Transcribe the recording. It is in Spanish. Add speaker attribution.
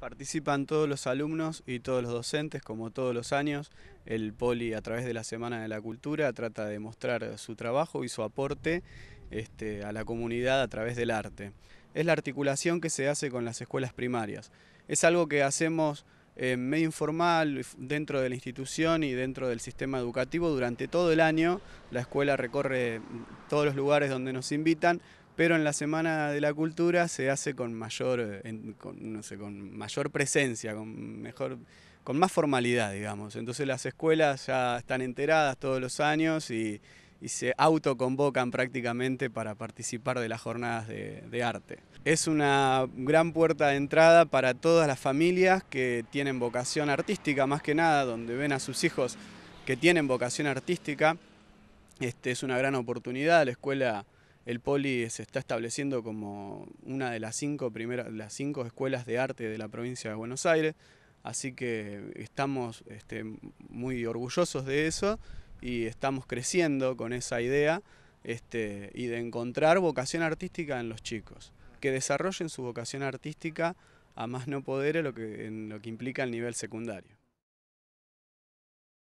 Speaker 1: Participan todos los alumnos y todos los docentes, como todos los años. El Poli, a través de la Semana de la Cultura, trata de mostrar su trabajo y su aporte este, a la comunidad a través del arte. Es la articulación que se hace con las escuelas primarias. Es algo que hacemos en eh, medio informal, dentro de la institución y dentro del sistema educativo durante todo el año. La escuela recorre mm, todos los lugares donde nos invitan pero en la Semana de la Cultura se hace con mayor, eh, no sé, con mayor presencia, con mejor con más formalidad, digamos. Entonces las escuelas ya están enteradas todos los años y, se autoconvocan prácticamente para participar de las jornadas de, arte. Es una gran puerta de entrada para todas las familias que tienen vocación artística, más que nada, donde ven a sus hijos que tienen vocación artística. Este, es una gran oportunidad, la escuela el Poli se está estableciendo como una de las cinco, primeras, las escuelas de arte de la provincia de Buenos Aires, así que estamos este, muy orgullosos de eso y estamos creciendo con esa idea este, y de encontrar vocación artística en los chicos, que desarrollen su vocación artística a más no poder lo que, en lo que implica el nivel secundario.